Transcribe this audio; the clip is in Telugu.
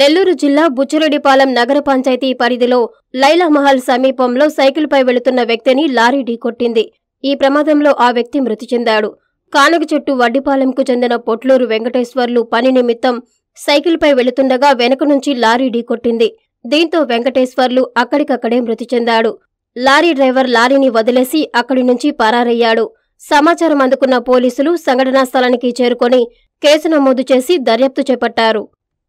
నెల్లూరు జిల్లా బుచ్చిరెడ్డిపాలెం నగర పంచాయతీ పరిధిలో లైలామహల్ సమీపంలో సైకిల్పై వెళుతున్న వ్యక్తిని లారీ ఢీకొట్టింది ఈ ప్రమాదంలో ఆ వ్యక్తి మృతి చెందాడు కానక చెట్టు వడ్డిపాలెంకు చెందిన పొట్లూరు వెంకటేశ్వర్లు పని నిమిత్తం సైకిల్పై వెళుతుండగా వెనక నుంచి లారీ ఢీకొట్టింది దీంతో వెంకటేశ్వర్లు అక్కడికక్కడే మృతి చెందాడు లారీ డ్రైవర్ లారీని వదిలేసి అక్కడి నుంచి పరారయ్యాడు సమాచారం అందుకున్న పోలీసులు సంఘటనా స్థలానికి చేరుకొని కేసు నమోదు చేసి దర్యాప్తు చేపట్టారు